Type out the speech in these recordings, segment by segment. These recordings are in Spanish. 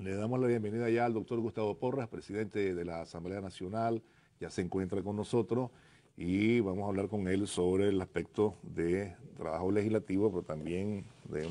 Le damos la bienvenida ya al doctor Gustavo Porras, presidente de la Asamblea Nacional, ya se encuentra con nosotros y vamos a hablar con él sobre el aspecto de trabajo legislativo, pero también eh,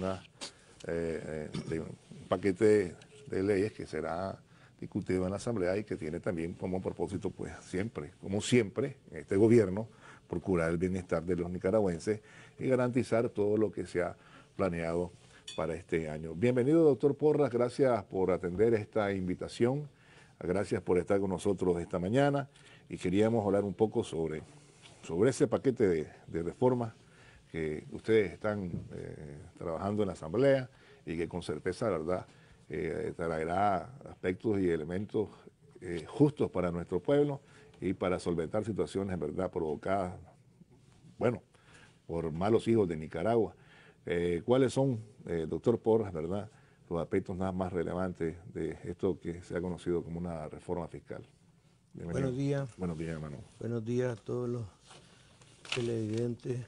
eh, de, un paquete de leyes que será discutido en la Asamblea y que tiene también como propósito, pues siempre, como siempre, en este gobierno, procurar el bienestar de los nicaragüenses y garantizar todo lo que se ha planeado para este año. Bienvenido, doctor Porras, gracias por atender esta invitación, gracias por estar con nosotros esta mañana y queríamos hablar un poco sobre, sobre ese paquete de, reformas que ustedes están eh, trabajando en la Asamblea y que con certeza, verdad, eh, traerá aspectos y elementos eh, justos para nuestro pueblo y para solventar situaciones, en verdad, provocadas, bueno, por malos hijos de Nicaragua. Eh, ¿Cuáles son, eh, doctor Porras, verdad, los aspectos nada más relevantes de esto que se ha conocido como una reforma fiscal? Buenos días. Buenos días, hermano. Buenos días a todos los televidentes.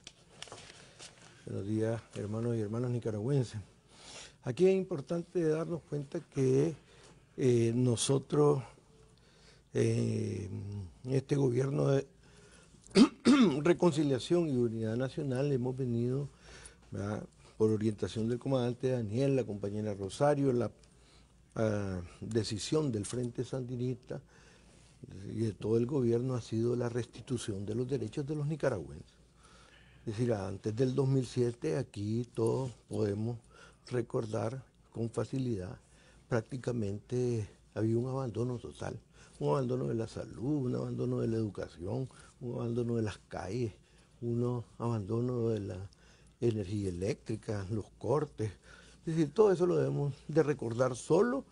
Buenos días, hermanos y hermanas nicaragüenses. Aquí es importante darnos cuenta que eh, nosotros, en este gobierno de Reconciliación y Unidad Nacional, hemos venido por orientación del comandante Daniel, la compañera Rosario, la ah, decisión del Frente Sandinista y de todo el gobierno ha sido la restitución de los derechos de los nicaragüenses. Es decir, antes del 2007 aquí todos podemos recordar con facilidad prácticamente había un abandono total, un abandono de la salud, un abandono de la educación, un abandono de las calles, un abandono de la energía eléctrica, los cortes. Es decir, todo eso lo debemos de recordar solo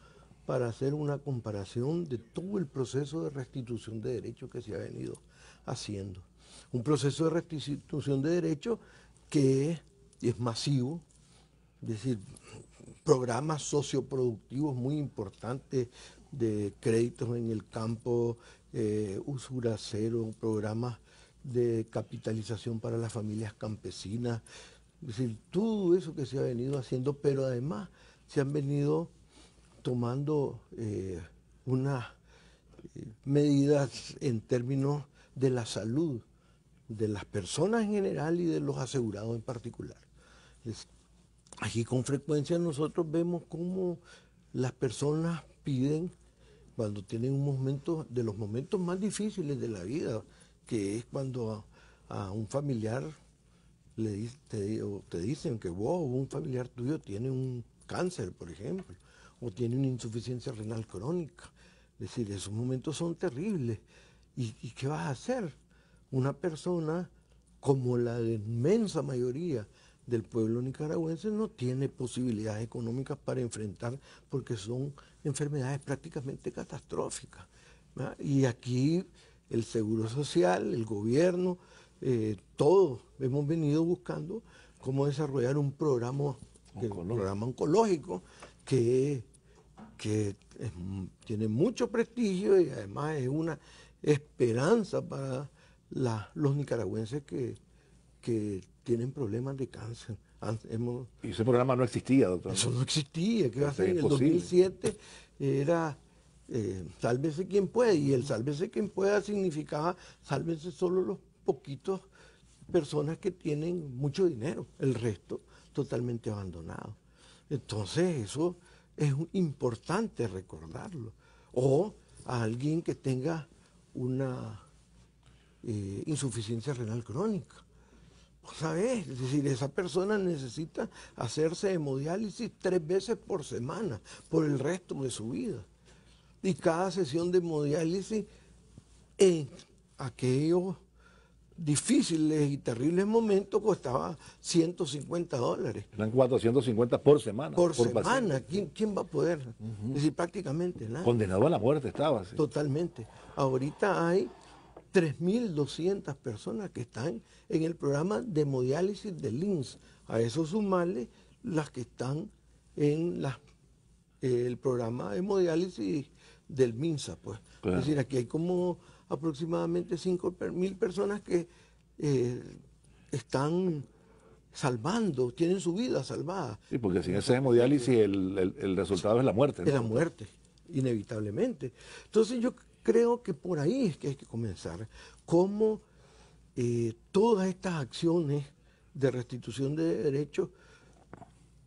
para hacer una comparación de todo el proceso de restitución de derechos que se ha venido haciendo. Un proceso de restitución de derechos que es masivo, es decir, programas socioproductivos muy importantes de créditos en el campo eh, usura cero, programas de capitalización para las familias campesinas, es decir, todo eso que se ha venido haciendo, pero además se han venido tomando eh, unas eh, medidas en términos de la salud de las personas en general y de los asegurados en particular. aquí con frecuencia nosotros vemos cómo las personas piden cuando tienen un momento de los momentos más difíciles de la vida, que es cuando a un familiar te, dicen que vos o un familiar tuyo tiene un cáncer, por ejemplo, o tiene una insuficiencia renal crónica. Es decir, esos momentos son terribles. ¿Y, qué vas a hacer? Una persona como la inmensa mayoría del pueblo nicaragüense no tiene posibilidades económicas para enfrentar porque son enfermedades prácticamente catastróficas. Y aquí el Seguro Social, el gobierno, eh, todos hemos venido buscando cómo desarrollar un programa, un programa oncológico que, tiene mucho prestigio y además es una esperanza para los nicaragüenses que, que tienen problemas de cáncer. y ese programa no existía, doctor. Eso no existía, ¿qué va a ser? En el 2007 era eh, sálvese quien puede, y el sálvese quien pueda significaba sálvese solo los poquitos personas que tienen mucho dinero, el resto totalmente abandonado. Entonces eso es importante recordarlo. O a alguien que tenga una eh, insuficiencia renal crónica. ¿Sabes? Es decir, esa persona necesita hacerse hemodiálisis tres veces por semana, por el resto de su vida. Y cada sesión de hemodiálisis en aquellos difíciles y terribles momentos costaba 150 dólares. Eran 450 por semana. Por, semana, ¿Quién, va a poder? Es decir, prácticamente nada. Condenado a la muerte estaba. Totalmente. Ahorita hay 3.200 personas que están en el programa de hemodiálisis del INS. A eso sumarle las que están en el programa de hemodiálisis del MINSA. Pues. Es decir, aquí hay como aproximadamente mil personas que eh, están salvando, tienen su vida salvada. Sí, porque sin ese hemodiálisis el, el, resultado es la muerte. Es la muerte, inevitablemente. Entonces yo creo que por ahí es que hay que comenzar. Cómo eh, todas estas acciones de restitución de derechos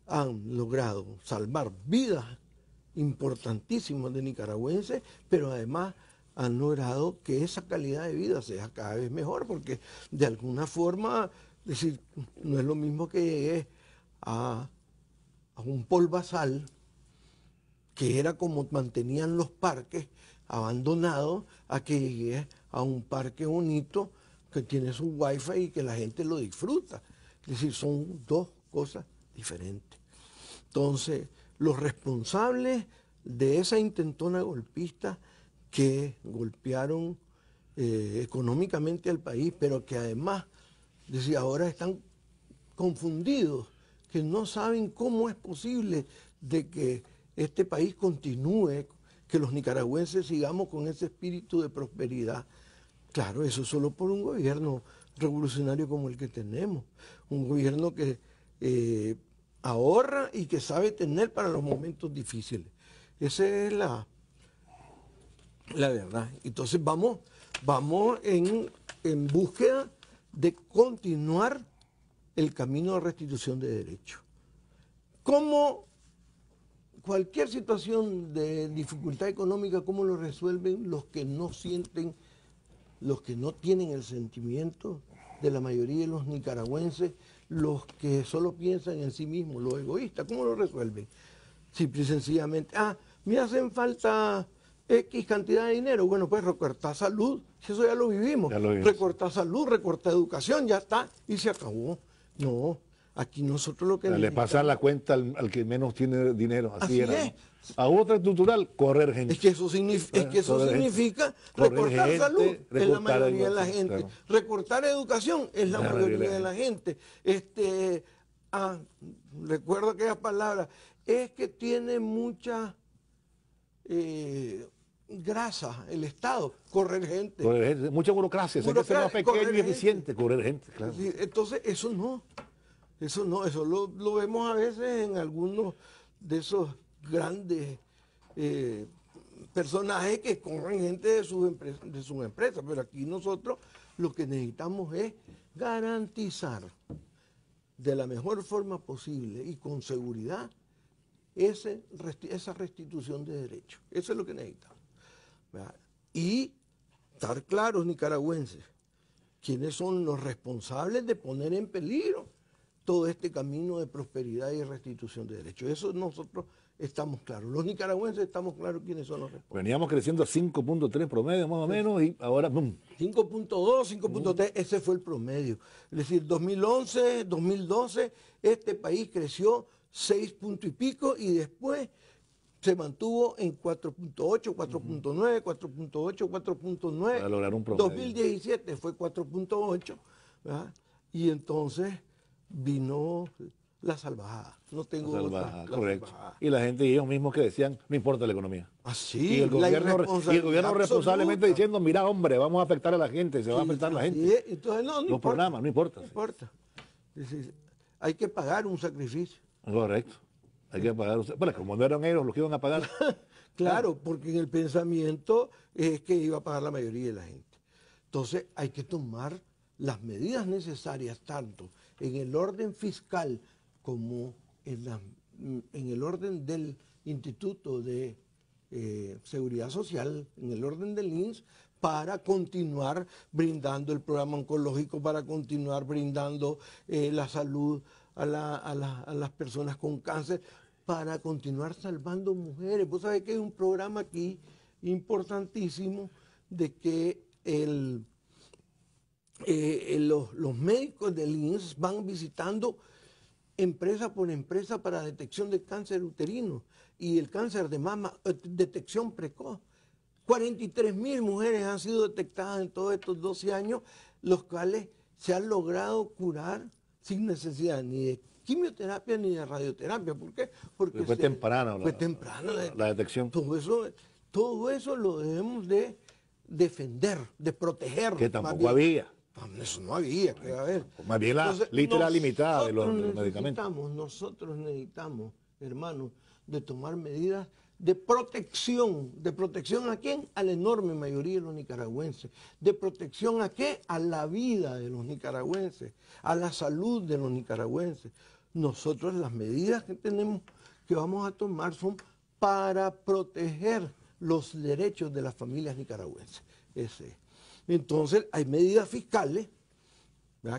han logrado salvar vidas importantísimas de nicaragüenses, pero además han logrado que esa calidad de vida sea cada vez mejor, porque de alguna forma, decir, no es lo mismo que llegué a, a un polvazal, que era como mantenían los parques abandonados, a que llegué a un parque bonito que tiene su wifi y que la gente lo disfruta. Es decir, son dos cosas diferentes. Entonces, los responsables de esa intentona golpista que golpearon eh, económicamente al país, pero que además, decía, ahora están confundidos, que no saben cómo es posible de que este país continúe, que los nicaragüenses sigamos con ese espíritu de prosperidad. Claro, eso solo por un gobierno revolucionario como el que tenemos, un gobierno que eh, ahorra y que sabe tener para los momentos difíciles. Esa es la, la verdad. Entonces vamos, vamos en, en búsqueda de continuar el camino de restitución de derechos. ¿Cómo cualquier situación de dificultad económica, cómo lo resuelven los que no sienten, los que no tienen el sentimiento de la mayoría de los nicaragüenses, los que solo piensan en sí mismos, los egoístas, ¿cómo lo resuelven? Simple y sencillamente, ah, me hacen falta X cantidad de dinero. Bueno, pues recortar salud, eso ya lo vivimos. Recortar salud, recortar educación, ya está, y se acabó. No, aquí nosotros lo que... Le pasar la cuenta al, que menos tiene dinero, así, era. A otra estructural, correr gente. Es que eso, significa recortar salud, es la mayoría de la gente. Recortar educación, es la, mayoría, de la gente. Este, ah, recuerdo aquellas palabras, es que tiene mucha... Eh, grasa, el Estado, correr gente. mucha burocracia, ser más pequeño y eficiente, correr gente, Entonces, eso no, eso no, eso lo, vemos a veces en algunos de esos grandes eh, personajes que corren gente de sus, de sus empresas, pero aquí nosotros lo que necesitamos es garantizar de la mejor forma posible y con seguridad ese, esa restitución de derechos. Eso es lo que necesitamos. Y estar claros, nicaragüenses, quiénes son los responsables de poner en peligro todo este camino de prosperidad y restitución de derechos. Eso nosotros estamos claros. Los nicaragüenses estamos claros quiénes son los responsables. Veníamos creciendo a 5.3 promedio más o menos y ahora... 5.2, 5.3, mm. ese fue el promedio. Es decir, 2011, 2012, este país creció 6 punto y pico y después se mantuvo en 4.8, 4.9, 4.8, 4.9. un 2017 fue 4.8. ¿verdad? Y entonces vino la salvajada. No tengo la correcto. Y la gente y ellos mismos que decían, no importa la economía. Así. Ah, y el gobierno, y el gobierno responsablemente diciendo, mira hombre, vamos a afectar a la gente, se va a afectar a la gente. no, no Los programas, no importa. No importa. hay que pagar un sacrificio. Correcto hay que pagar. Bueno, como no eran ellos los que iban a pagar. claro, porque en el pensamiento es que iba a pagar la mayoría de la gente. Entonces hay que tomar las medidas necesarias tanto en el orden fiscal como en, el orden del Instituto de eh, Seguridad Social, en el orden del INS, para continuar brindando el programa oncológico, para continuar brindando eh, la salud a, a las personas con cáncer para continuar salvando mujeres. Vos sabés que hay un programa aquí importantísimo de que el, eh, los, médicos del INS van visitando empresa por empresa para detección de cáncer uterino y el cáncer de mama, eh, detección precoz. 43 mil mujeres han sido detectadas en todos estos 12 años, los cuales se han logrado curar sin necesidad ni de quimioterapia ni de radioterapia. ¿Por qué? Porque fue temprano, la, detección. Todo eso, todo eso lo debemos de defender, de proteger. Que tampoco había. Eso no había, Más bien la literal limitada de los, de los medicamentos. Nosotros necesitamos, hermanos, de tomar medidas de protección. ¿De protección a quién? A la enorme mayoría de los nicaragüenses. ¿De protección a qué? A la vida de los nicaragüenses, a la salud de los nicaragüenses. Nosotros las medidas que tenemos, que vamos a tomar son para proteger los derechos de las familias nicaragüenses. Entonces, hay medidas fiscales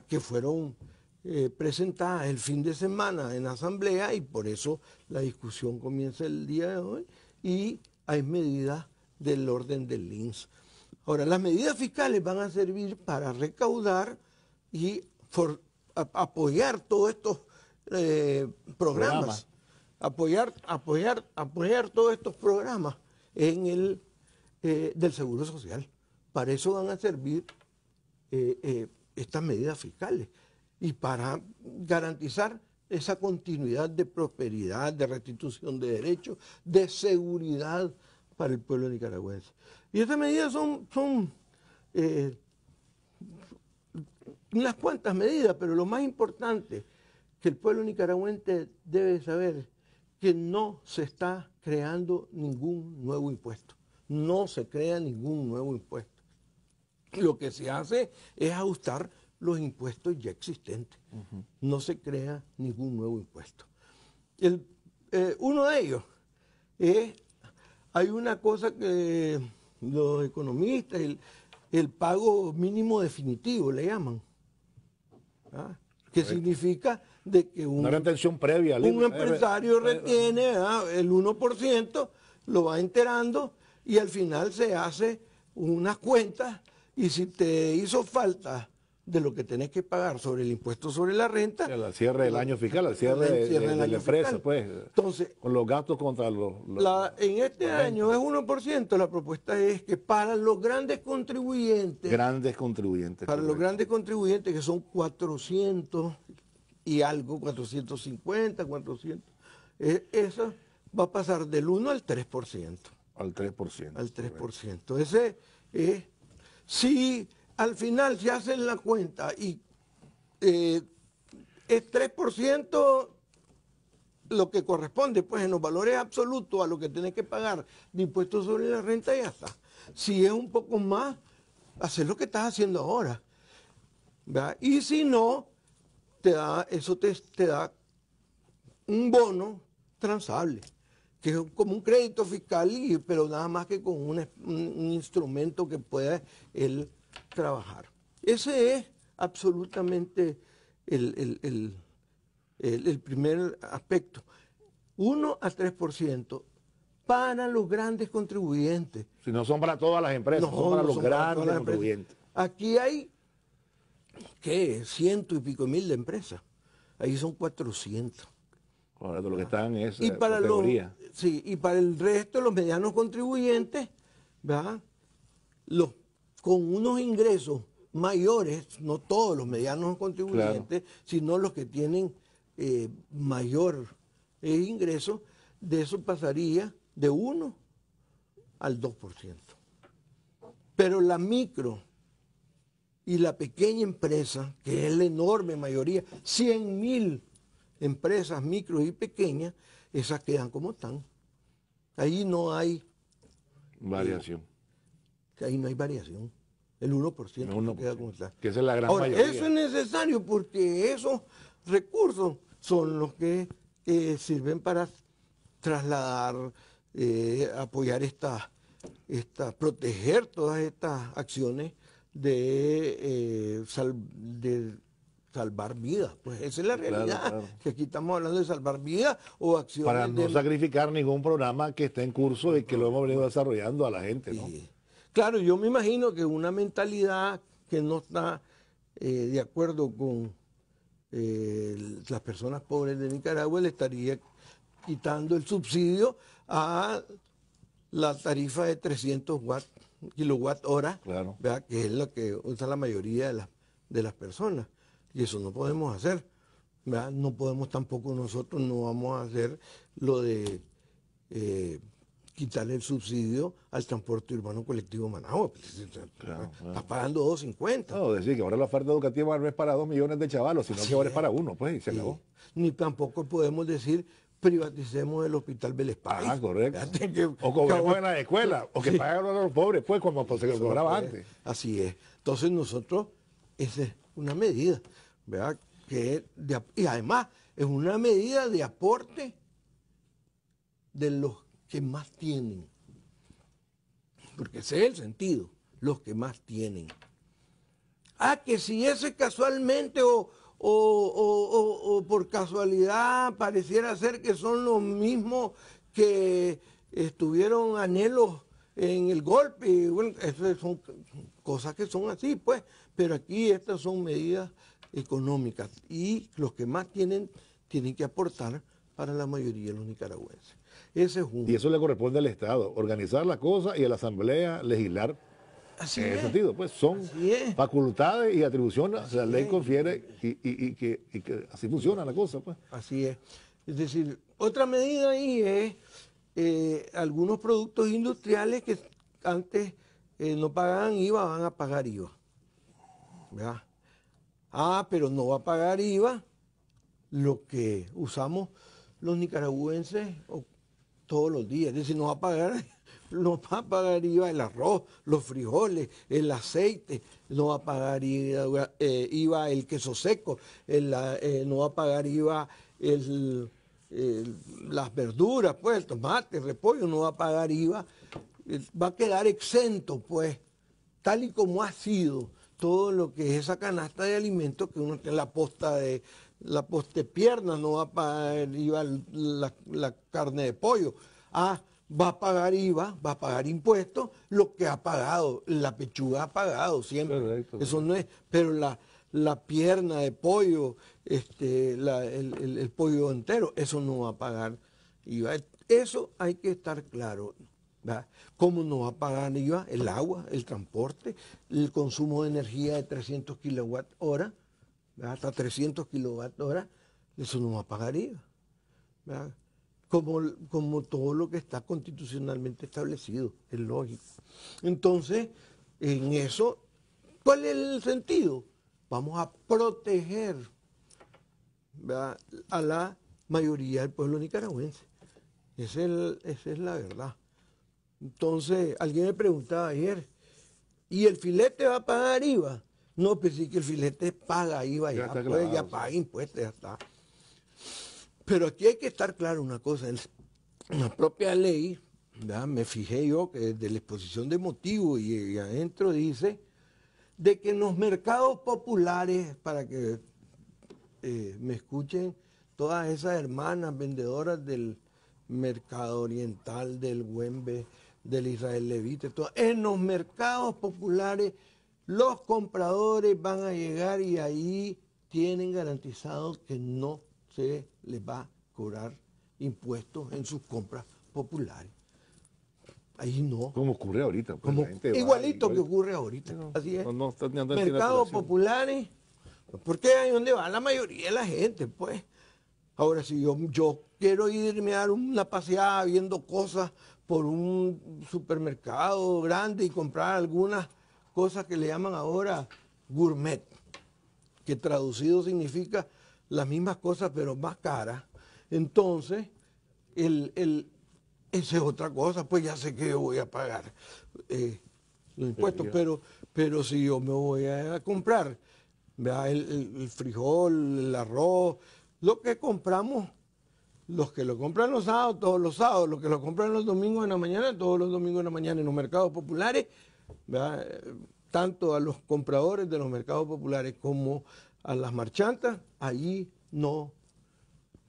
que fueron eh, presentadas el fin de semana en asamblea y por eso la discusión comienza el día de hoy y hay medidas del orden del LINS. Ahora, las medidas fiscales van a servir para recaudar y apoyar todos estos eh, programas. Apoyar, apoyar, apoyar todos estos programas en el eh, del Seguro Social. Para eso van a servir eh, estas medidas fiscales y para garantizar esa continuidad de prosperidad, de restitución de derechos, de seguridad para el pueblo nicaragüense. Y estas medidas son, son unas cuantas medidas, pero lo más importante que el pueblo nicaragüense debe saber que no se está creando ningún nuevo impuesto. No se crea ningún nuevo impuesto. Lo que se hace es ajustar los impuestos ya existentes. No se crea ningún nuevo impuesto. Eh, uno de ellos es, hay una cosa que los economistas, el, pago mínimo definitivo le llaman, ¿ah? que significa de que un, empresario eh, eh, retiene eh. Ah, el 1%, lo va enterando y al final se hace una cuenta y si te hizo falta de lo que tenés que pagar sobre el impuesto sobre la renta. Al cierre del año fiscal, al cierre, de, la empresa, pues. Entonces, con los gastos contra los... en este año es 1%, la propuesta es que para los grandes contribuyentes... Grandes contribuyentes. Para los grandes contribuyentes, que son 400 y algo, 450, 400. Eh, eso va a pasar del 1 al 3%. Al 3%. Al 3%. Ese eh, si al final se hacen la cuenta y eh, es 3% lo que corresponde, pues en los valores absolutos a lo que tienes que pagar de impuestos sobre la renta, ya está. Si es un poco más, hacer lo que estás haciendo ahora. Y si no, da, eso te, te da un bono transable, que es como un crédito fiscal, pero nada más que con un, instrumento que pueda él trabajar. Ese es absolutamente el, primer aspecto. 1 a 3% para los grandes contribuyentes. Si no son para todas las empresas, son para los grandes contribuyentes. Aquí hay ¿qué? Ciento y pico mil de empresas. Ahí son 400. Ahora, lo que están es y eh, para sí, y para el resto, los medianos contribuyentes, ¿verdad? Los, con unos ingresos mayores, no todos los medianos contribuyentes, sino los que tienen eh, mayor eh, ingreso, de eso pasaría de 1 al 2%. Pero la micro y la pequeña empresa, que es la enorme mayoría, 100.000 empresas micro y pequeñas, esas quedan como están. Ahí no hay... Eh, variación. ahí no hay variación. El 1%, queda como está. Que es la gran mayoría. Eso es necesario porque esos recursos son los que sirven para trasladar, eh, apoyar estas, esta, proteger todas estas acciones de, eh, de salvar vidas. Pues esa es la realidad. Que aquí estamos hablando de salvar vidas o acciones. Para no sacrificar ningún programa que está en curso y que lo hemos venido desarrollando a la gente, ¿no? Claro, yo me imagino que una mentalidad que no está eh, de acuerdo con eh, las personas pobres de Nicaragua le estaría quitando el subsidio a la tarifa de 300 watts kilowatt hora, claro. que es lo que usa la mayoría de las, personas. Y eso no podemos hacer. No podemos tampoco nosotros, no vamos a hacer lo de eh, quitar el subsidio al transporte urbano colectivo Managua. Pues, claro, pagando 2.50. No, decir que ahora la oferta educativa no es para 2 millones de chavalos, sino que ahora es para uno, pues, Ni tampoco podemos decir privaticemos el hospital Vélez Ah, correcto. o cobramos en la escuela, o que pagan a los pobres, pues, como pues, se cobraba antes. Así es. Entonces nosotros, esa es una medida, ¿verdad? Que y además es una medida de aporte de los que más tienen. Porque ese es el sentido, los que más tienen. Ah, que si ese casualmente o o, por casualidad pareciera ser que son los mismos que estuvieron anhelos en el golpe. bueno, eso son cosas que son así, pues. Pero aquí estas son medidas económicas y los que más tienen tienen que aportar para la mayoría de los nicaragüenses. Ese es Y eso le corresponde al Estado, organizar la cosa y a la Asamblea legislar en ese sentido, pues son facultades y atribuciones la ley confiere y, que, así funciona la cosa. pues. Así es. Es decir, otra medida ahí es eh, algunos productos industriales que antes eh, no pagaban IVA, van a pagar IVA. Ah, pero no va a pagar IVA lo que usamos los nicaragüenses todos los días. Es decir, no va a pagar no va a pagar IVA el arroz, los frijoles, el aceite, no va a pagar IVA, eh, el queso seco, eh, no va a pagar IVA las verduras, pues el tomate, el repollo, no va a pagar IVA, va a quedar exento, pues, tal y como ha sido todo lo que es esa canasta de alimentos que uno tiene la posta de la poste pierna, no va a pagar IVA la, carne de pollo. Ah, va a pagar IVA, va a pagar impuestos, lo que ha pagado, la pechuga ha pagado siempre. Eso no es, pero la, la pierna de pollo, este, el, pollo entero, eso no va a pagar IVA. Eso hay que estar claro. ¿verdad? ¿Cómo no va a pagar IVA? El agua, el transporte, el consumo de energía de 300 kilowatt hora, hasta 300 kilowatt hora, eso no va a pagar IVA. ¿verdad? como, todo lo que está constitucionalmente establecido, es lógico. Entonces, en eso, ¿cuál es el sentido? Vamos a proteger a la mayoría del pueblo nicaragüense. Es esa es la verdad. Entonces, alguien me preguntaba ayer, ¿y el filete va a pagar IVA? No, pues sí que el filete paga IVA, ya, ya pues, paga impuestos, ya está. Pero aquí hay que estar claro una cosa, la propia ley, me fijé yo que desde la exposición de motivo y, adentro dice de que en los mercados populares, para que eh, me escuchen todas esas hermanas vendedoras del mercado oriental, del Güembe, del Israel Levite, en los mercados populares los compradores van a llegar y ahí tienen garantizado que no se les va a cobrar impuestos en sus compras populares. Ahí no. Como ocurre ahorita. Pues, Como, igualito que ocurre ahorita. así es. No, no Mercados populares, porque ahí donde va la mayoría de la gente, pues. Ahora, si yo, yo quiero irme a dar una paseada viendo cosas por un supermercado grande y comprar algunas cosas que le llaman ahora gourmet, que traducido significa las mismas cosas pero más caras, entonces el, esa es otra cosa, pues ya sé que yo voy a pagar eh, los impuestos, pero, pero si yo me voy a comprar el, el, frijol, el arroz, lo que compramos, los que lo compran los sábados, todos los sábados, los que lo compran los domingos en la mañana, todos los domingos en la mañana en los mercados populares, eh, tanto a los compradores de los mercados populares como a las marchantas, allí no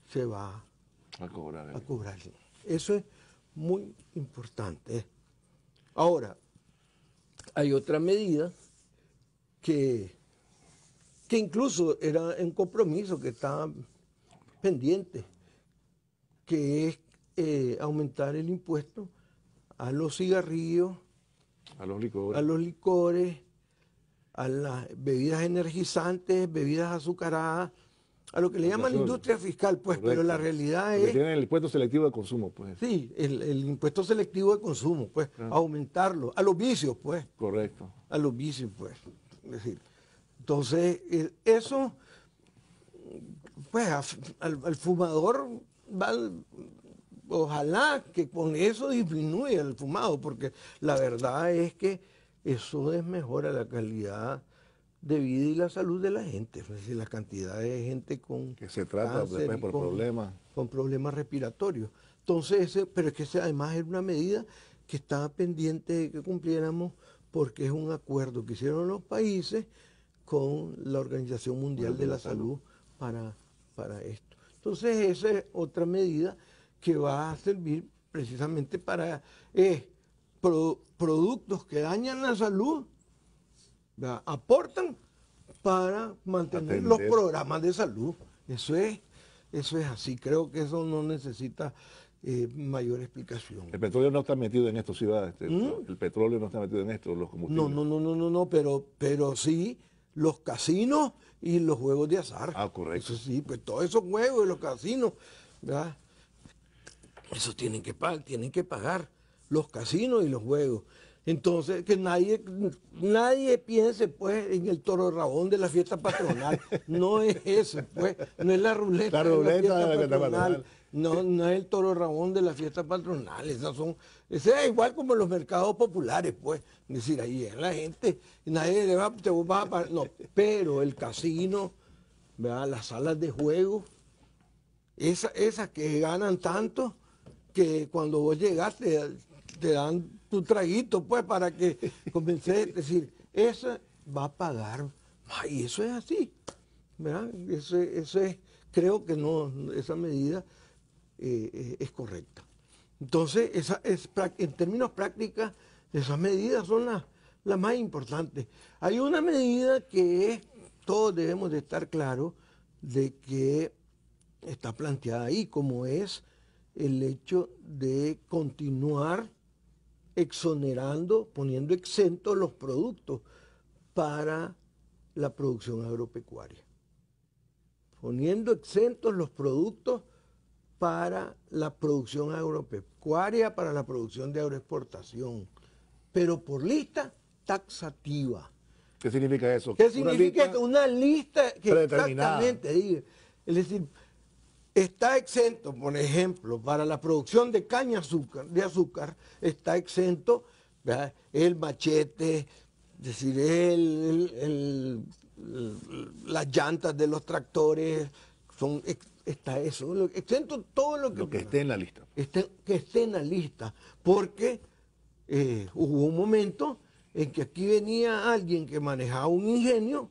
se va a cobrar. Eso es muy importante. Eh. Ahora, hay otra medida que, que incluso era un compromiso que está pendiente, que es eh, aumentar el impuesto a los cigarrillos, a los licores a las bebidas energizantes, bebidas azucaradas, a lo que le llaman industria fiscal, pues, pero la realidad es... Tienen el impuesto selectivo de consumo, pues. Sí, el, impuesto selectivo de consumo, pues, aumentarlo, a los vicios, pues. Correcto. A los vicios, pues. Es decir, entonces, eh, eso, pues, al, al, fumador, va, ojalá que con eso disminuya el fumado, porque la verdad es que eso desmejora la calidad de vida y la salud de la gente. Es decir, la cantidad de gente con. Que se trata pues, por problemas. Con problemas respiratorios. Entonces, pero es que además era una medida que estaba pendiente de que cumpliéramos porque es un acuerdo que hicieron los países con la Organización Mundial de la Salud para, para esto. Entonces, esa es otra medida que va a servir precisamente para. Eh, productos que dañan la salud, aportan para mantener los programas de salud. Eso es, eso es así. Creo que eso no necesita eh, mayor explicación. El petróleo no está metido en esto, ciudades. Este, ¿Mm? El petróleo no está metido en esto, los combustibles. No, no, no, no, no, no, pero, pero sí los casinos y los juegos de azar. Ah, correcto. Eso sí, pues todos esos juegos y los casinos, ¿verdad? Eso tienen que, pagar tienen que pagar los casinos y los juegos. Entonces, que nadie, nadie piense pues en el toro rabón de la fiesta patronal. No es eso, pues, no es la ruleta, la de, la fiesta patronal. No, no es el toro rabón de la fiesta patronal. Esas son, es igual como los mercados populares, pues. Es decir, ahí es la gente, nadie le va, te a No, pero el casino, las salas de juego, esas que ganan tanto, que cuando vos llegaste te dan tu traguito, pues, para que comencé a decir, esa va a pagar. Y eso es así, ¿verdad? creo que no, esa medida eh, eh, es correcta. Entonces, en términos prácticos, esas medidas son las, las más importantes. Hay una medida que todos debemos de estar claros de que está planteada ahí, como es el hecho de continuar exonerando, poniendo exentos los productos para la producción agropecuaria. Poniendo exentos los productos para la producción agropecuaria, para la producción de agroexportación, pero por lista taxativa. ¿Qué significa eso? ¿Qué significa una lista, una lista que exactamente es decir, Está exento, por ejemplo, para la producción de caña de azúcar, está exento el machete, es decir, el, las llantas de los tractores, está eso, exento todo lo que... que esté en la lista. que esté en la lista, porque eh, hubo un momento en que aquí venía alguien que manejaba un ingenio,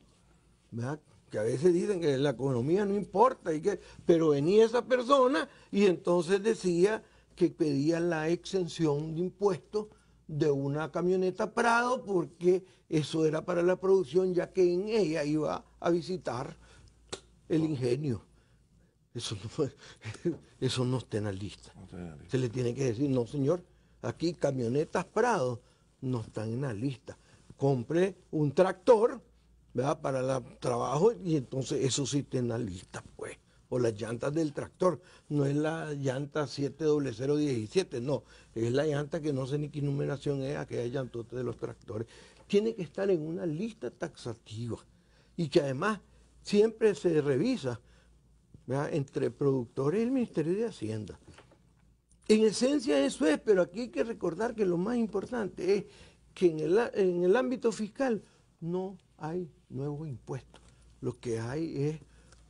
¿verdad? que a veces dicen que la economía no importa, y que, pero venía esa persona y entonces decía que pedía la exención de impuestos de una camioneta Prado porque eso era para la producción ya que en ella iba a visitar el ingenio. Eso no, eso no está en la lista. Se le tiene que decir, no señor, aquí camionetas Prado no están en la lista. Compre un tractor ¿verdad? para el trabajo y entonces eso sí tiene la lista, pues. O las llantas del tractor. No es la llanta 70017, no. Es la llanta que no sé ni qué numeración es, aquella llantota de los tractores. Tiene que estar en una lista taxativa y que además siempre se revisa ¿verdad? entre productores y el Ministerio de Hacienda. En esencia eso es, pero aquí hay que recordar que lo más importante es que en el, en el ámbito fiscal no hay nuevos impuestos. Lo que hay es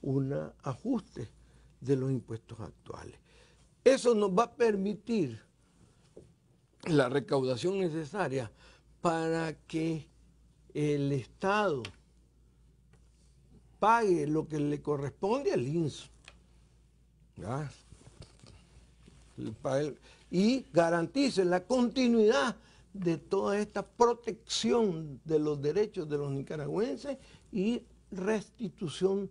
un ajuste de los impuestos actuales. Eso nos va a permitir la recaudación necesaria para que el Estado pague lo que le corresponde al INSO Y garantice la continuidad de toda esta protección de los derechos de los nicaragüenses y restitución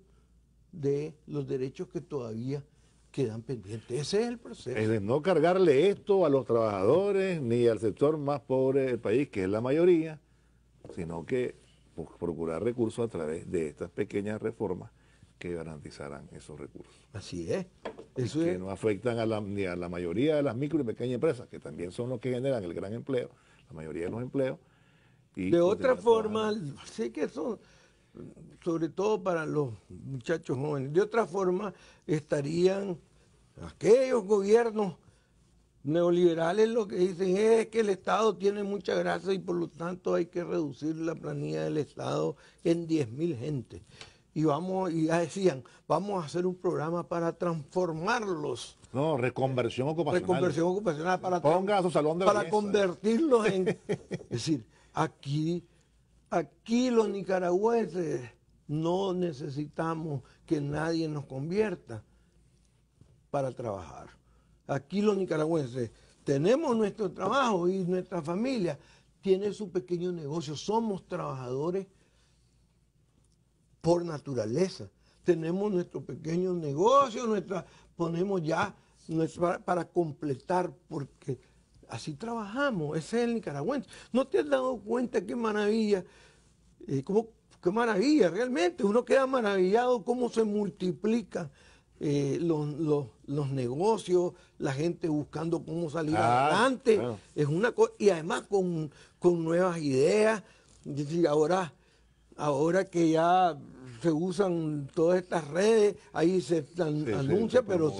de los derechos que todavía quedan pendientes. Ese es el proceso. Es de no cargarle esto a los trabajadores ni al sector más pobre del país, que es la mayoría, sino que pues, procurar recursos a través de estas pequeñas reformas que garantizarán esos recursos. Así es. Eso que no afectan a la, ni a la mayoría de las micro y pequeñas empresas, que también son los que generan el gran empleo, mayoría de los empleos. Y de otra forma, así sé que son, sobre todo para los muchachos jóvenes, de otra forma estarían aquellos gobiernos neoliberales lo que dicen es que el Estado tiene mucha grasa y por lo tanto hay que reducir la planilla del Estado en 10.000 gente. Y vamos, y ya decían, vamos a hacer un programa para transformarlos no, reconversión ocupacional. Reconversión ocupacional para, Ponga para convertirlos en... es decir, aquí, aquí los nicaragüenses no necesitamos que nadie nos convierta para trabajar. Aquí los nicaragüenses tenemos nuestro trabajo y nuestra familia tiene su pequeño negocio. Somos trabajadores por naturaleza. Tenemos nuestro pequeño negocio, nuestra, ponemos ya no es para, completar, porque así trabajamos, es el nicaragüense. ¿No te has dado cuenta qué maravilla? Eh, qué maravilla, realmente, uno queda maravillado cómo se multiplica. Eh, los, negocios, la gente buscando cómo salir ah, adelante. Es una y además con, con, nuevas ideas. ahora, ahora que ya se usan todas estas redes, ahí se anuncia, pero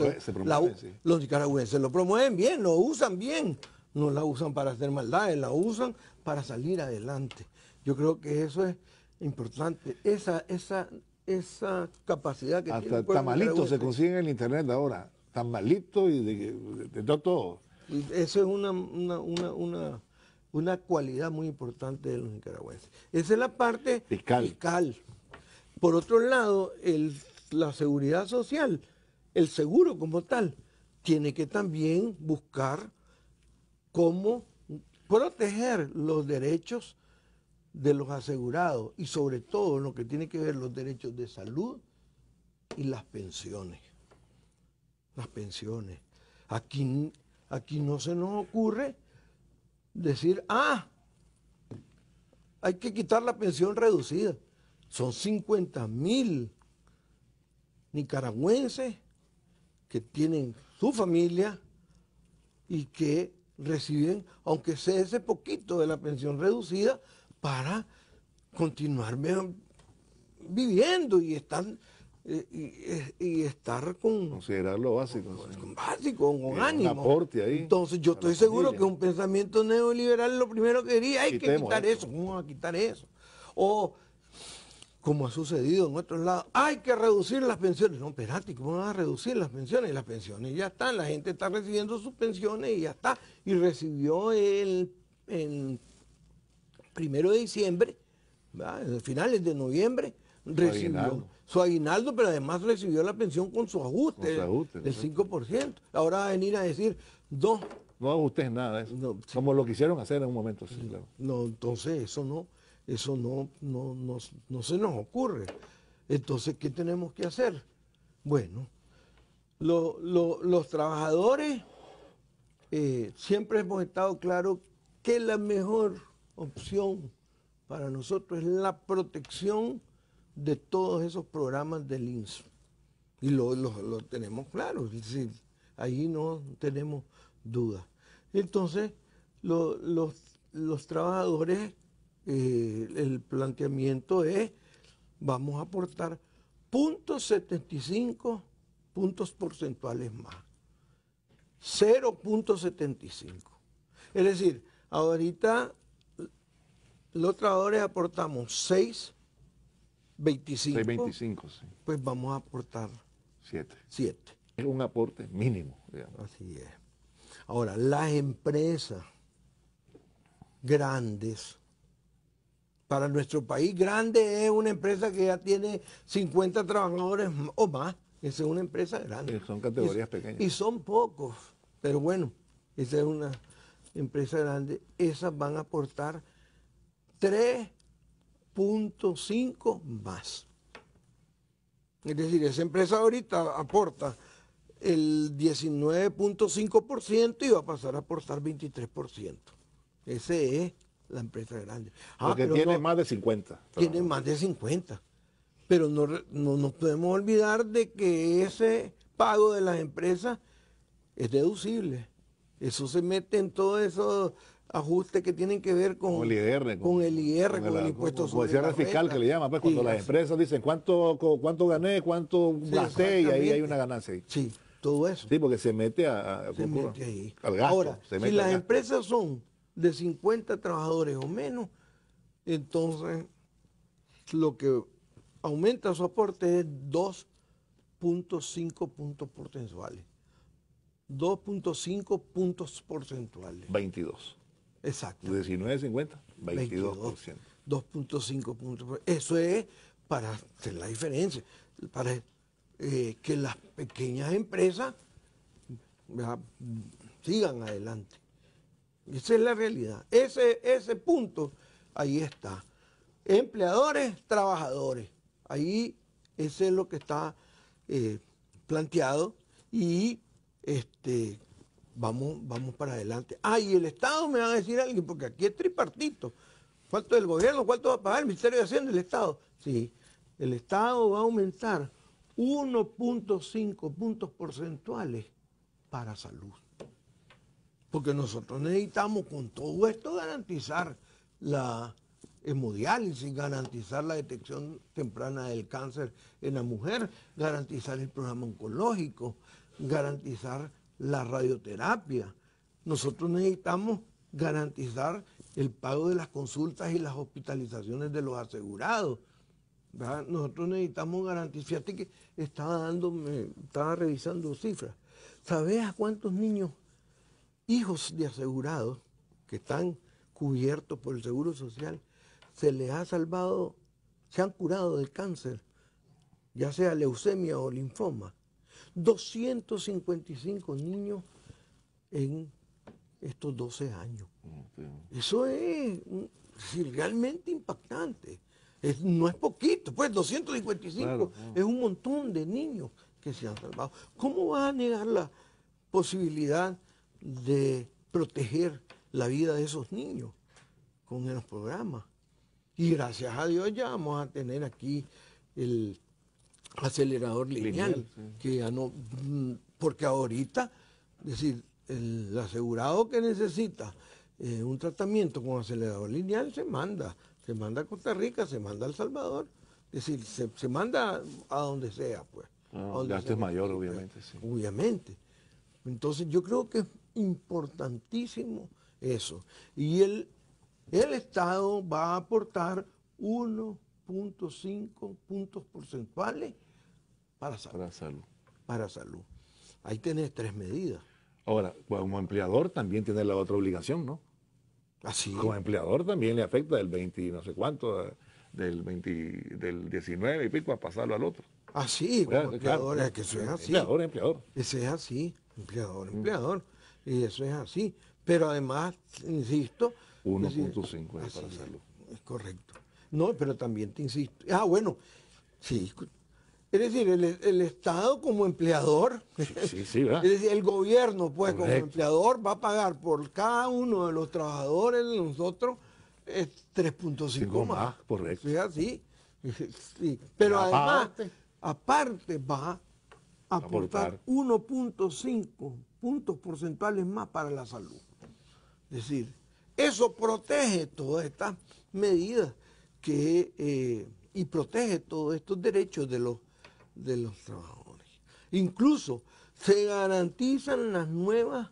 los nicaragüenses lo promueven bien, lo usan bien, no la usan para hacer maldades, la usan para salir adelante. Yo creo que eso es importante, esa, esa, esa capacidad que Hasta tamalitos se consiguen en internet ahora, tamalitos y de, todo. eso es una, una, cualidad muy importante de los nicaragüenses. Esa es la parte fiscal por otro lado, la seguridad social, el seguro como tal, tiene que también buscar cómo proteger los derechos de los asegurados y sobre todo lo que tiene que ver los derechos de salud y las pensiones. Las pensiones. aquí no se nos ocurre decir, ah, hay que quitar la pensión reducida. Son 50 mil nicaragüenses que tienen su familia y que reciben, aunque sea ese poquito de la pensión reducida, para continuar viviendo y estar, eh, eh, y, estar con... Considerar lo básico. básico, con un ánimo. Un aporte ahí. Entonces yo estoy seguro que un pensamiento neoliberal lo primero que diría, hay que quitar eso, vamos a quitar eso. O como ha sucedido en otros lados, hay que reducir las pensiones. No, espérate, ¿cómo van a reducir las pensiones? Las pensiones ya están, la gente está recibiendo sus pensiones y ya está. Y recibió el, primero de diciembre, finales de noviembre, recibió su aguinaldo, pero además recibió la pensión con su ajuste, del 5%. Ahora va a venir a decir, dos. No ajustes nada, eso. como lo quisieron hacer en un momento. Sí, claro. No, entonces eso no. Eso no, no, se nos ocurre. Entonces, ¿qué tenemos que hacer? Bueno, los trabajadores eh, siempre hemos estado claro que la mejor opción para nosotros es la protección de todos esos programas del INSO. Y lo, tenemos claro, decir, ahí no tenemos dudas. Entonces, los, los, trabajadores eh, el planteamiento es, vamos a aportar 0.75 puntos porcentuales más. 0.75. Es decir, ahorita los trabajadores aportamos 6.25. 6.25, sí. Pues vamos a aportar 7. 7. Es un aporte mínimo, Así es. Ahora, las empresas grandes para nuestro país grande es una empresa que ya tiene 50 trabajadores o más. Esa es una empresa grande. son categorías pequeñas. Y son pocos, pero bueno, esa es una empresa grande. Esas van a aportar 3.5 más. Es decir, esa empresa ahorita aporta el 19.5% y va a pasar a aportar 23%. Ese es la empresa grande. Ah, porque tiene más de 50. Tiene más de 50. Pero no, nos podemos olvidar de que ese pago de las empresas es deducible. Eso se mete en todos esos ajustes que tienen que ver con, el IR, con, el, impuesto con el, fiscal que le llama, pues cuando las empresas dicen cuánto cuánto gané, cuánto gasté y ahí hay una ganancia. Ahí. Sí, todo eso. Sí, porque se mete, a, al gasto. Ahora, si las empresas son de 50 trabajadores o menos, entonces lo que aumenta su aporte es 2.5 puntos porcentuales. 2.5 puntos porcentuales. 22. Exacto. 19.50, 22%. 22 2.5 puntos. Eso es para hacer la diferencia, para eh, que las pequeñas empresas sigan adelante. Esa es la realidad. Ese, ese punto, ahí está. Empleadores, trabajadores. Ahí ese es lo que está eh, planteado y este, vamos, vamos para adelante. Ah, y el Estado me va a decir alguien, porque aquí es tripartito. ¿Cuánto el gobierno? ¿Cuánto va a pagar el Ministerio de Hacienda? El Estado. Sí, el Estado va a aumentar 1.5 puntos porcentuales para salud porque nosotros necesitamos con todo esto garantizar la hemodiálisis, garantizar la detección temprana del cáncer en la mujer, garantizar el programa oncológico, garantizar la radioterapia. Nosotros necesitamos garantizar el pago de las consultas y las hospitalizaciones de los asegurados. Nosotros necesitamos garantizar. Fíjate que estaba dando, estaba revisando cifras. ¿Sabes a cuántos niños hijos de asegurados que están cubiertos por el Seguro Social, se les ha salvado, se han curado del cáncer, ya sea leucemia o linfoma. 255 niños en estos 12 años. Eso es, mm, realmente impactante. no es poquito, pues 255 es un montón de niños que se han salvado. ¿Cómo va a negar la posibilidad de proteger la vida de esos niños con los programas. Y gracias a Dios ya vamos a tener aquí el acelerador lineal, que ya no, mm, porque ahorita, es decir, el asegurado que necesita eh, un tratamiento con acelerador lineal se manda, se manda a Costa Rica, se manda a El Salvador, es decir, se, manda a donde sea, pues. Ah, donde el este es mayor, obviamente, Obviamente. Entonces yo creo que importantísimo eso. Y el, el Estado va a aportar 1.5 puntos porcentuales para salud. Para salud. Para salud. Ahí tienes tres medidas. Ahora, como empleador también tiene la otra obligación, ¿no? Así. Ah, como empleador también le afecta del 20 no sé cuánto, eh, del 20, del 19 y pico a pasarlo al otro. Así, ah, como empleador, que eso eh, así. Empleador, empleador. Ese así, empleador, mm. empleador. Y eso es así. Pero además, insisto... 1.5 para salud. Es correcto. No, pero también te insisto. Ah, bueno, sí. Es decir, el, Estado como empleador, sí, sí, es decir, el gobierno pues como empleador va a pagar por cada uno de los trabajadores de nosotros 3.5 más. Ah, correcto. Es así. Ah, sí. Pero además, aparte va a aportar, aportar. 1.5 puntos porcentuales más para la salud. Es decir, eso protege todas estas medidas que, eh, y protege todos estos derechos de los, de los trabajadores. Incluso se garantizan las nuevas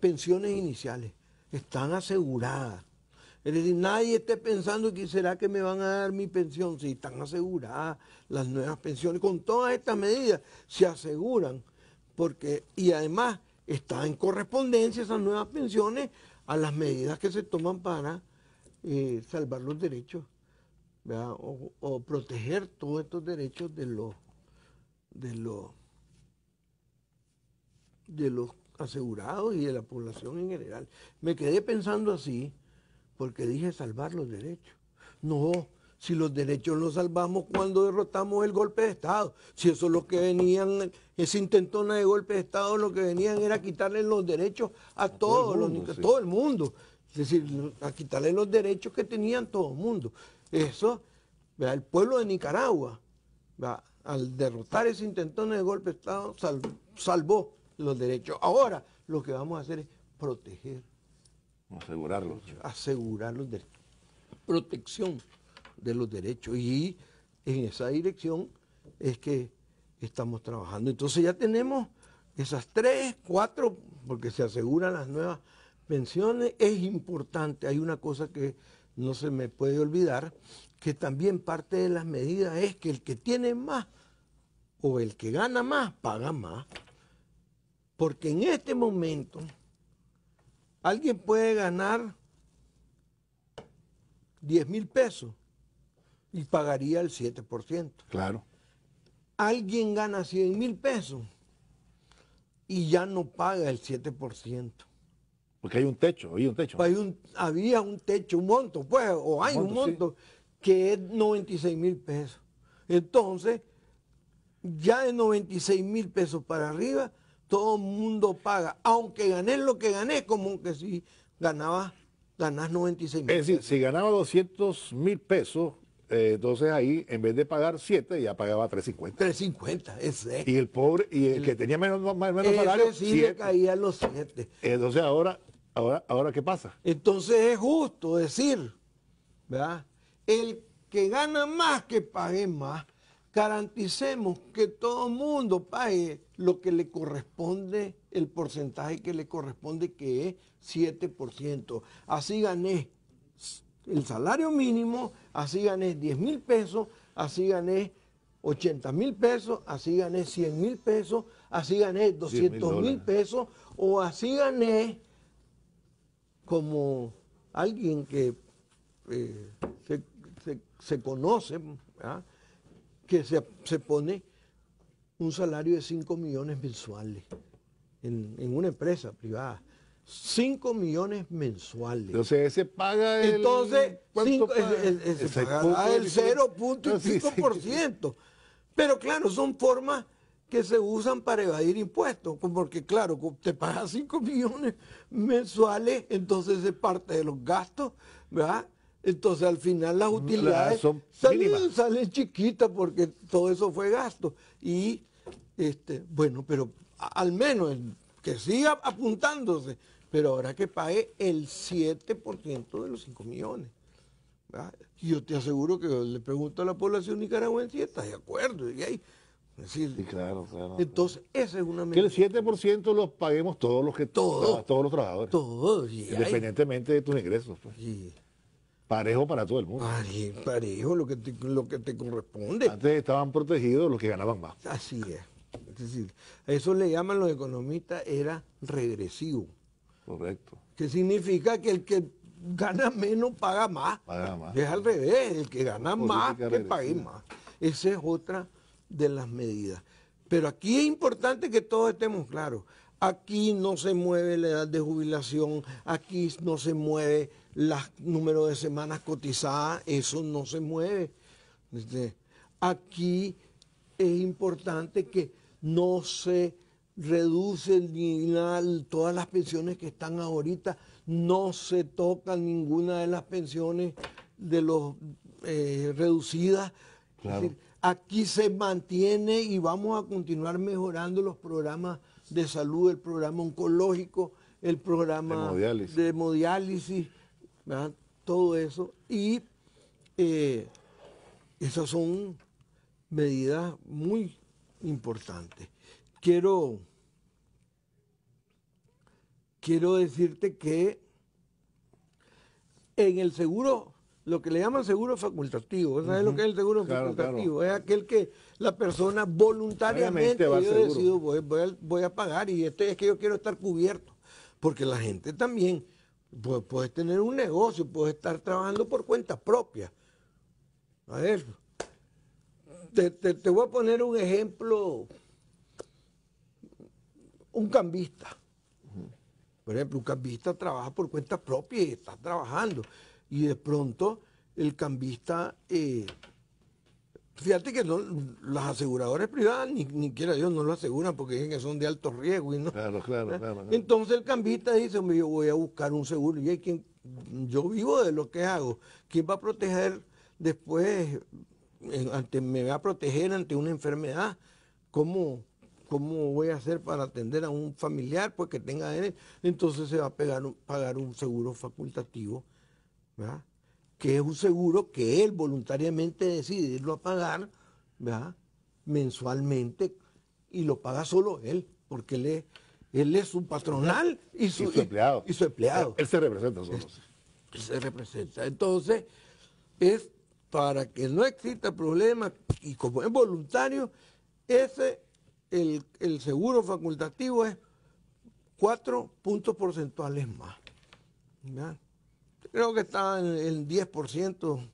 pensiones iniciales, están aseguradas. Es decir, nadie esté pensando que será que me van a dar mi pensión, si están aseguradas las nuevas pensiones. Con todas estas medidas se aseguran, porque, y además está en correspondencia esas nuevas pensiones a las medidas que se toman para eh, salvar los derechos o, proteger todos estos derechos de los de los de los asegurados y de la población en general. Me quedé pensando así porque dije salvar los derechos. No, si los derechos los salvamos cuando derrotamos el golpe de Estado, si eso es lo que venían, ese intentona de golpe de Estado, lo que venían era quitarle los derechos a, todos, todo el mundo, todo el mundo, es decir, a quitarle los derechos que tenían todo el mundo. Eso, el pueblo de Nicaragua, al derrotar ese intentón de golpe de Estado, salvó los derechos. Ahora lo que vamos a hacer es proteger. Asegurarlos. Asegurarlos de protección de los derechos. Y en esa dirección es que estamos trabajando. Entonces ya tenemos esas tres, cuatro, porque se aseguran las nuevas pensiones. Es importante, hay una cosa que no se me puede olvidar, que también parte de las medidas es que el que tiene más o el que gana más, paga más. Porque en este momento alguien puede ganar 10 mil pesos y pagaría el 7%. Claro. Alguien gana 100 mil pesos y ya no paga el 7%. Porque hay un techo, hay un techo. Hay había un techo, un monto, pues, o hay un monto, que es 96 mil pesos. Entonces, ya de 96 mil pesos para arriba, todo el mundo paga. Aunque gané lo que gané, como que si ganaba, ganás 96 mil. Es decir, si ganaba 200 mil pesos, eh, entonces ahí, en vez de pagar 7, ya pagaba 3.50. 3.50, ese. Y el pobre, y el, que tenía menos, menos salario, sí le caía los 7. Entonces ahora, ahora, ahora, ¿qué pasa? Entonces es justo decir, ¿verdad? El que gana más, que pague más. Garanticemos que todo mundo pague lo que le corresponde, el porcentaje que le corresponde, que es 7%. Así gané el salario mínimo, así gané 10 mil pesos, así gané 80 mil pesos, así gané 100 mil pesos, así gané 200 mil pesos, o así gané como alguien que eh, se, conoce, ¿ah? que se, pone un salario de 5 millones mensuales en una empresa privada. 5 millones mensuales. Entonces ese paga el... Entonces El, Pero claro, son formas que se usan para evadir impuestos, porque claro, te pagas 5 millones mensuales, entonces es parte de los gastos, ¿verdad? Entonces al final las utilidades salen, salen, chiquitas porque todo eso fue gasto. Y este, bueno, pero al menos que siga apuntándose pero habrá que pague el 7% de los 5 millones. Y yo te aseguro que le pregunto a la población nicaragüense y estás de acuerdo. Y ahí, claro, claro, Entonces, esa es una Que el 7% lo paguemos todos los que todos, todos los trabajadores. Todos, Independientemente de tus ingresos. Y... Pues. Parejo para todo el mundo. parejo, lo que, te, lo que te corresponde. Antes estaban protegidos los que ganaban más. Así es. Es decir, eso le llaman los economistas, era regresivo. Correcto. Que significa que el que gana menos paga más. Paga Es al revés, el que gana más que pague más. Esa es otra de las medidas. Pero aquí es importante que todos estemos claros. Aquí no se mueve la edad de jubilación, aquí no se mueve el número de semanas cotizadas, eso no se mueve. Este, aquí es importante que no se Reduce todas las pensiones que están ahorita, no se toca ninguna de las pensiones de los eh, reducidas. aquí se mantiene y vamos a continuar mejorando los programas de salud, el programa oncológico, el programa de hemodiálisis, todo eso. Y eh, esas son medidas muy importantes. Quiero quiero decirte que en el seguro, lo que le llaman seguro facultativo, ¿sabes lo que es el seguro facultativo? Es aquel que la persona voluntariamente va yo decido, voy, a, pagar y esto es que yo quiero estar cubierto, porque la gente también, puede tener un negocio, puede estar trabajando por cuenta propia. A ver, te voy a poner un ejemplo, un cambista por ejemplo, un cambista trabaja por cuenta propia y está trabajando. Y de pronto el cambista, eh, fíjate que no, las aseguradoras privadas, ni, quiera Dios, no lo aseguran porque dicen que son de alto riesgo. Y no, ¿Eh? claro, claro, Entonces el cambista dice, hombre, yo voy a buscar un seguro. Y hay quien, yo vivo de lo que hago. ¿Quién va a proteger después? ante, me va a proteger ante una enfermedad. ¿Cómo? ¿Cómo voy a hacer para atender a un familiar pues, que tenga ADN? Entonces se va a pagar un seguro facultativo, que es un seguro que él voluntariamente decide irlo a pagar mensualmente y lo paga solo él, porque él es, él su patronal y su, empleado. Él, se representa solo. Él se representa. Entonces, es para que no exista problema y como es voluntario, ese el, seguro facultativo es cuatro puntos porcentuales más. Creo que está en el 10%.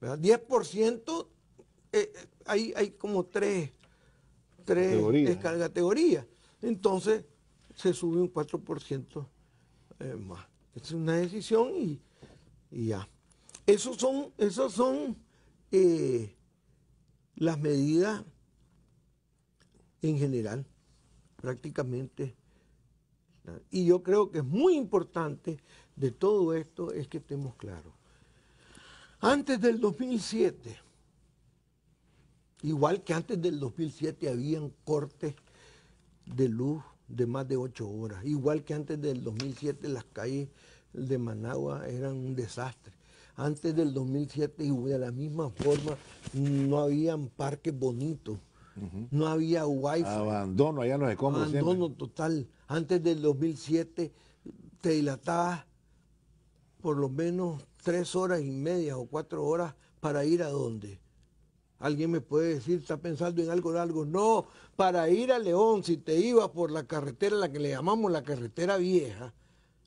¿verdad? 10% eh, eh, hay, hay como tres, tres categorías. Entonces se sube un 4% eh, más. Es una decisión y, ya. Esas son, esos son las medidas en general, prácticamente. Y yo creo que es muy importante de todo esto es que estemos claros. Antes del 2007, igual que antes del 2007 habían cortes de luz de más de ocho horas, igual que antes del 2007 las calles de Managua eran un desastre. Antes del 2007 y de la misma forma no habían parques bonitos no había wifi. Abandono allá se Abandono total. Antes del 2007 te dilatabas por lo menos tres horas y media o cuatro horas para ir a dónde. Alguien me puede decir, está pensando en algo algo. No, para ir a León, si te ibas por la carretera, la que le llamamos la carretera vieja,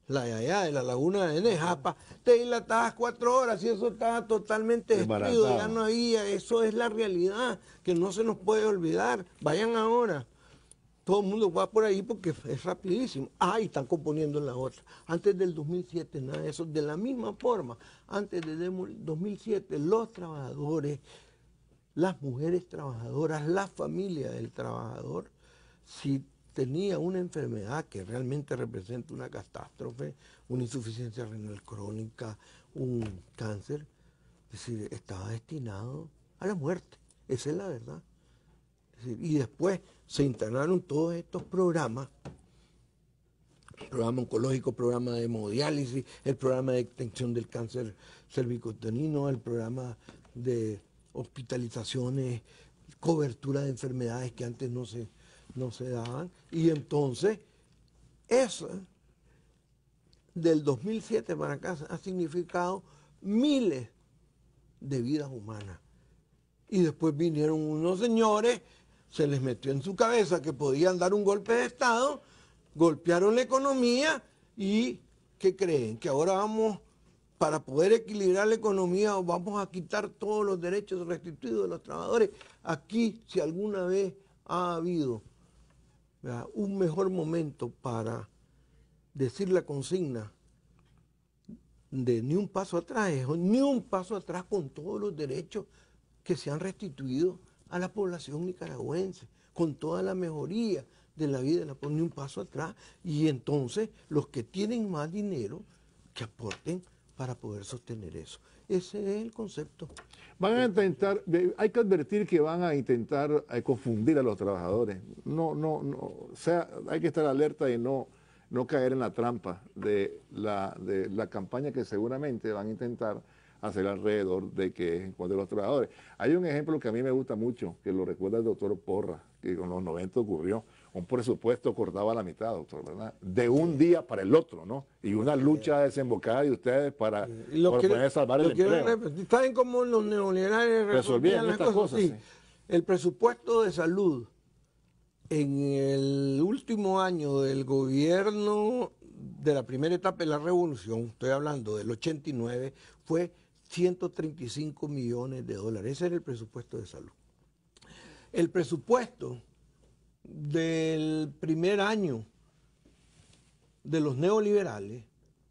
la allá de la laguna de Nejapa, te dilatabas cuatro horas y eso estaba totalmente destruido, ya no había, eso es la realidad que no se nos puede olvidar, vayan ahora. Todo el mundo va por ahí porque es rapidísimo. ahí están componiendo la otra. Antes del 2007, nada de eso. De la misma forma, antes del 2007, los trabajadores, las mujeres trabajadoras, la familia del trabajador, si tenía una enfermedad que realmente representa una catástrofe, una insuficiencia renal crónica, un cáncer, es decir, estaba destinado a la muerte. Esa es la verdad. y después se internaron todos estos programas programa oncológico, programa de hemodiálisis, el programa de extensión del cáncer cervicotenino, el programa de hospitalizaciones, cobertura de enfermedades que antes no se, no se daban. Y entonces, eso del 2007 para acá ha significado miles de vidas humanas. Y después vinieron unos señores, se les metió en su cabeza que podían dar un golpe de Estado, golpearon la economía y ¿qué creen? Que ahora vamos, para poder equilibrar la economía, vamos a quitar todos los derechos restituidos de los trabajadores. Aquí, si alguna vez ha habido un mejor momento para decir la consigna de ni un paso atrás, ni un paso atrás con todos los derechos que se han restituido a la población nicaragüense, con toda la mejoría de la vida, la ni un paso atrás. Y entonces los que tienen más dinero, que aporten para poder sostener eso. Ese es el concepto. Van a intentar, hay que advertir que van a intentar eh, confundir a los trabajadores. No, no, no, o sea, hay que estar alerta y no, no caer en la trampa de la, de la campaña que seguramente van a intentar hacer alrededor de que en los trabajadores. Hay un ejemplo que a mí me gusta mucho, que lo recuerda el doctor Porra, que con los 90 ocurrió un presupuesto cortaba la mitad, doctor, De un día para el otro, ¿no? Y una lucha desembocada de ustedes para, poder salvar el empleo. ¿Saben cómo los neoliberales resolvían estas cosas? Sí. El presupuesto de salud en el último año del gobierno de la primera etapa de la revolución, estoy hablando del 89, fue 135 millones de dólares. Ese era el presupuesto de salud. El presupuesto del primer año de los neoliberales,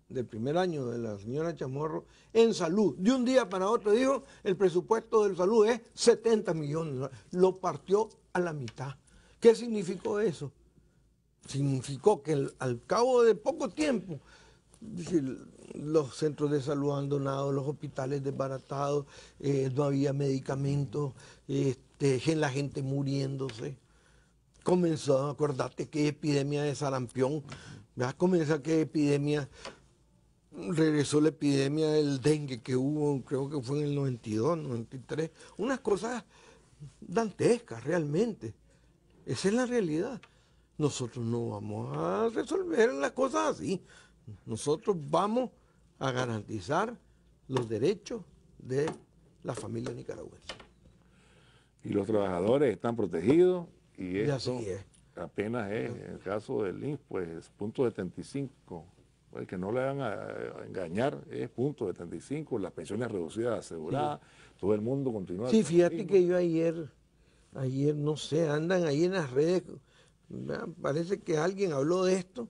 del primer año de la señora Chamorro, en salud. De un día para otro dijo, el presupuesto de salud es 70 millones. Lo partió a la mitad. ¿Qué significó eso? Significó que al cabo de poco tiempo los centros de salud abandonados, los hospitales desbaratados, eh, no había medicamentos, este, la gente muriéndose comenzó, acordate que epidemia de sarampión, ...ya comenzó qué epidemia, regresó la epidemia del dengue que hubo, creo que fue en el 92, 93, unas cosas dantescas realmente. Esa es la realidad. Nosotros no vamos a resolver las cosas así. Nosotros vamos a garantizar los derechos de la familia nicaragüense. Y los trabajadores están protegidos, y, eso eh. apenas es, en el caso del INF, pues punto 75. Pues, que no le van a, engañar, es punto 75, las pensiones reducidas aseguradas, todo el mundo continúa. Sí, fíjate que yo ayer, ayer, no sé, andan ahí en las redes, parece que alguien habló de esto,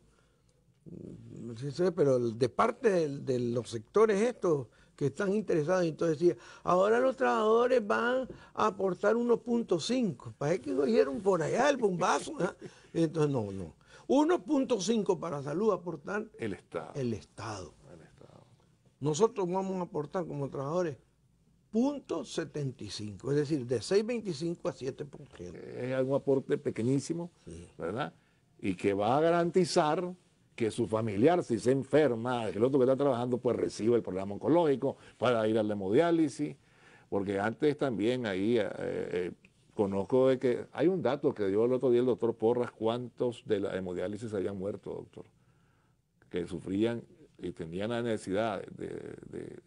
pero de parte de los sectores estos que están interesados. y Entonces decía, ahora los trabajadores van a aportar 1.5. para que cogieron por allá el bombazo. ¿ah? Entonces, no, no. 1.5 para salud aportar el Estado. el Estado. Nosotros vamos a aportar como trabajadores 0.75, es decir, de 6.25 a 7%. Es un aporte pequeñísimo, ¿verdad? Y que va a garantizar que su familiar, si se enferma, el otro que está trabajando, pues recibe el programa oncológico para ir al hemodiálisis, porque antes también ahí eh, eh, conozco de que hay un dato que dio el otro día el doctor Porras, cuántos de la hemodiálisis habían muerto, doctor, que sufrían y tenían la necesidad de,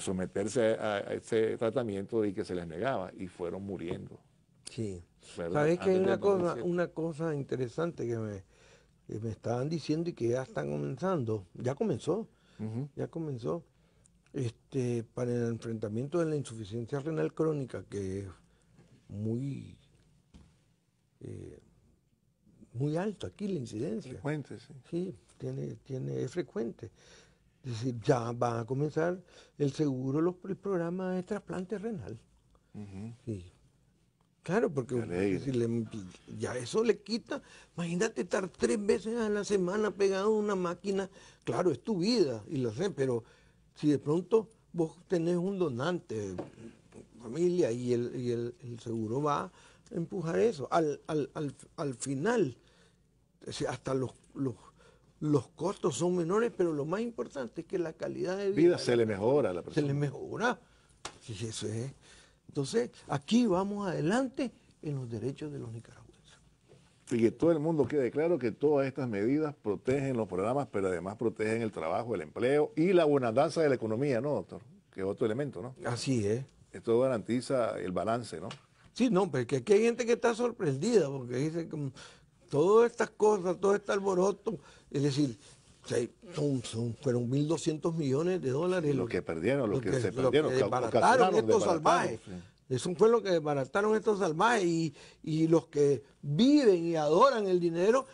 someterse a, ese tratamiento y que se les negaba y fueron muriendo. Sí. ¿Sabes que hay una cosa, una cosa interesante que me eh, me estaban diciendo y que ya están comenzando, ya comenzó, ya comenzó, este, para el enfrentamiento de la insuficiencia renal crónica, que es muy, eh, muy alto aquí la incidencia. Frecuente, sí. Sí, tiene, tiene, es frecuente. Es decir, ya va a comenzar el seguro, los, programas de trasplante renal. Claro, porque si ya eso le quita. Imagínate estar tres veces a la semana pegado a una máquina. Claro, es tu vida, y lo sé, pero si de pronto vos tenés un donante, familia, y el, seguro va a empujar eso. Al, final, hasta los, los, costos son menores, pero lo más importante es que la calidad de vida... vida se le mejora a la persona. Se le mejora. Sí, eso es. Entonces, aquí vamos adelante en los derechos de los nicaragüenses. Y que todo el mundo quede claro que todas estas medidas protegen los programas, pero además protegen el trabajo, el empleo y la buena danza de la economía, ¿no, doctor? Que es otro elemento, ¿no? Así es. Esto garantiza el balance, ¿no? Sí, no, pero que aquí hay gente que está sorprendida porque dice que todas estas cosas, todo este alboroto, es decir, fueron 1.200 millones de dólares. Lo que perdieron, lo, que, se perdieron. desbarataron estos salvajes. Eso fue lo que desbarataron estos salvajes. Y, los que viven y adoran el dinero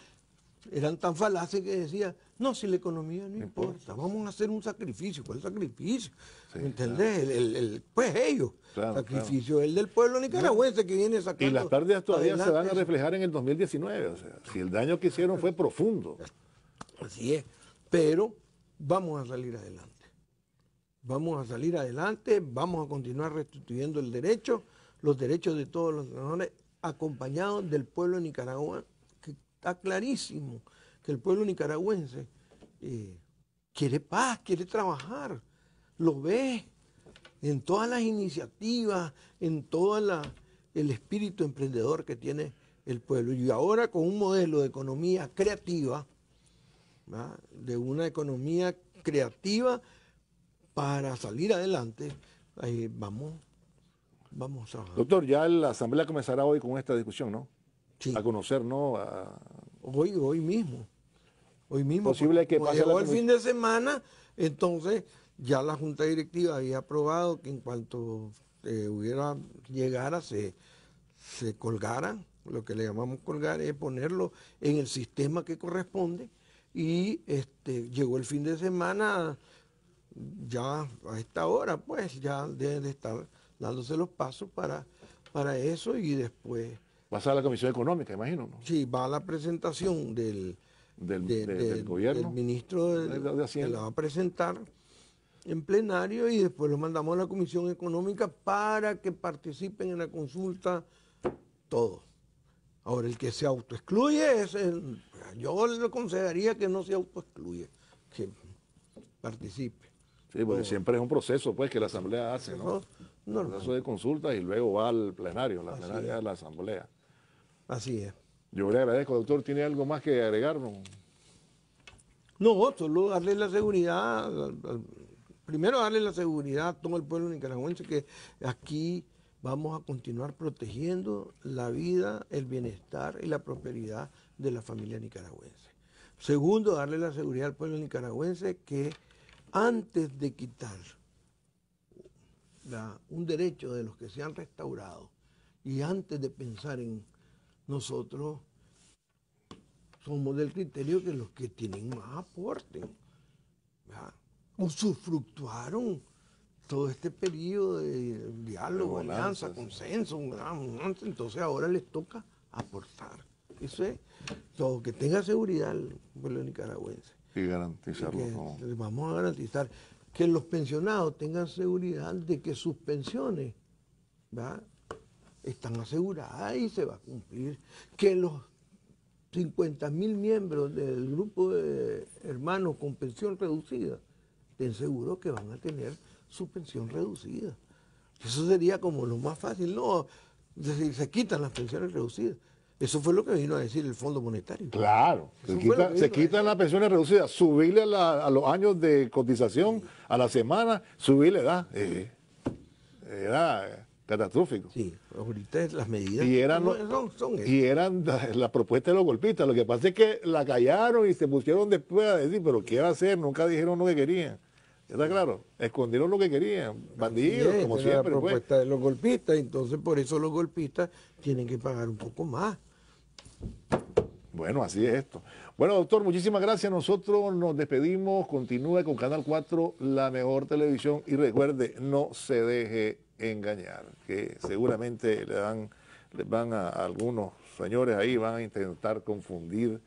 eran tan falaces que decían, no, si la economía no, importa, vamos a hacer un sacrificio. ¿Cuál sacrificio? entendés? pues ellos. sacrificio, el del pueblo nicaragüense que viene sacando. Y las pérdidas todavía se van a reflejar en el 2019. si el daño que hicieron fue profundo. Así es pero vamos a salir adelante. Vamos a salir adelante, vamos a continuar restituyendo el derecho, los derechos de todos los trabajadores, acompañados del pueblo nicaragüense, que está clarísimo que el pueblo nicaragüense eh, quiere paz, quiere trabajar, lo ve en todas las iniciativas, en todo el espíritu emprendedor que tiene el pueblo. Y ahora con un modelo de economía creativa, de una economía creativa para salir adelante. vamos, vamos a... Doctor, ya la asamblea comenzará hoy con esta discusión, ¿no? A conocer, ¿no? Hoy, hoy mismo. Hoy mismo. Posible que pase llegó el fin de semana, entonces ya la Junta Directiva había aprobado que en cuanto eh, hubiera llegara, se, se colgara, lo que le llamamos colgar es ponerlo en el sistema que corresponde y este, llegó el fin de semana, ya a esta hora, pues ya deben de estar dándose los pasos para, para eso y después... Va a ser la Comisión Económica, imagino, ¿no? Sí, va a la presentación del, del, del, gobierno. ministro de, Hacienda. Que la va a presentar en plenario y después lo mandamos a la Comisión Económica para que participen en la consulta todos. Ahora, el que se autoexcluye es yo le aconsejaría que no se autoexcluye, que participe. Sí, porque siempre es un proceso pues que la asamblea hace, ¿no? un proceso de consulta y luego va al plenario, la de la asamblea. Así es. Yo le agradezco, doctor. ¿Tiene algo más que agregar? No, solo darle la seguridad, primero darle la seguridad a todo el pueblo nicaragüense que aquí vamos a continuar protegiendo la vida, el bienestar y la prosperidad de la familia nicaragüense. Segundo, darle la seguridad al pueblo nicaragüense que antes de quitar un derecho de los que se han restaurado y antes de pensar en nosotros, somos del criterio que los que tienen más aporten. Usufructuaron todo este periodo de diálogo, alianza, consenso, entonces ahora les toca aportar. Eso es todo, que tenga seguridad el pueblo nicaragüense. Y garantizarlo. Vamos a garantizar que los pensionados tengan seguridad de que sus pensiones están aseguradas y se va a cumplir. Que los 50.000 miembros del grupo de hermanos con pensión reducida, ten seguro que van a tener su pensión reducida. Eso sería como lo más fácil, ¿no? Decir, se quitan las pensiones reducidas. Eso fue lo que vino a decir el Fondo Monetario. Claro, se, quitan las pensiones reducidas, subirle a, a, los años de cotización a la semana, subirle edad. Eh, era catastrófico. Sí, ahorita las medidas y eran, y eran la, propuesta de los golpistas. Lo que pasa es que la callaron y se pusieron después a decir, pero ¿qué va a hacer? Nunca dijeron lo que querían. ¿Está claro? Escondieron lo que querían, bandidos, como siempre. La pues. propuesta de los golpistas, entonces por eso los golpistas tienen que pagar un poco más. Bueno, así es esto. Bueno, doctor, muchísimas gracias. Nosotros nos despedimos. Continúe con Canal 4, la mejor televisión. Y recuerde, no se deje engañar, que seguramente le dan, le van a algunos señores ahí, van a intentar confundir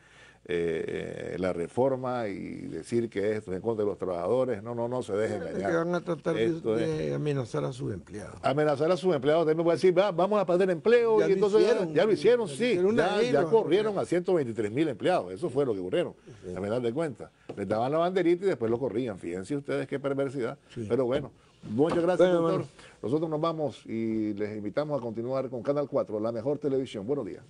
eh, eh, la reforma y decir que esto es en contra de los trabajadores. No, no, no se dejen engañar. van a tratar de, amenazar a sus empleados. Amenazar a sus empleados. También voy a decir, vamos a perder empleo. Ya y entonces ya, lo hicieron, sí. ya, corrieron a 123 mil empleados. Eso fue lo que ocurrieron, me dan de cuenta. Les daban la banderita y después lo corrían. Fíjense ustedes qué perversidad. Pero bueno, muchas gracias, doctor. Nosotros nos vamos y les invitamos a continuar con Canal 4, la mejor televisión. Buenos días.